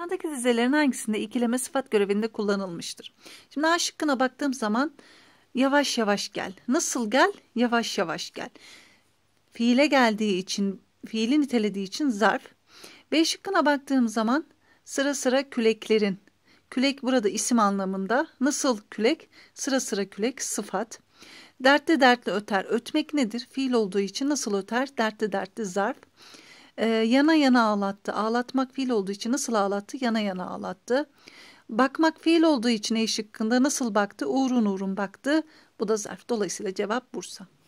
Yandaki dizelerin hangisinde ikileme sıfat görevinde kullanılmıştır? Şimdi A şıkkına baktığım zaman yavaş yavaş gel. Nasıl gel? Yavaş yavaş gel. Fiile geldiği için, fiili nitelediği için zarf. B şıkkına baktığım zaman sıra sıra küleklerin. Külek burada isim anlamında. Nasıl külek? Sıra sıra külek sıfat. Dertli dertli öter. Ötmek nedir? Fiil olduğu için nasıl öter? Dertli dertli zarf e, yana yana ağlattı. Ağlatmak fiil olduğu için nasıl ağlattı? Yana yana ağlattı. Bakmak fiil olduğu için E şıkkında nasıl baktı? Uğrun uğrun baktı. Bu da zarf. Dolayısıyla cevap Bursa.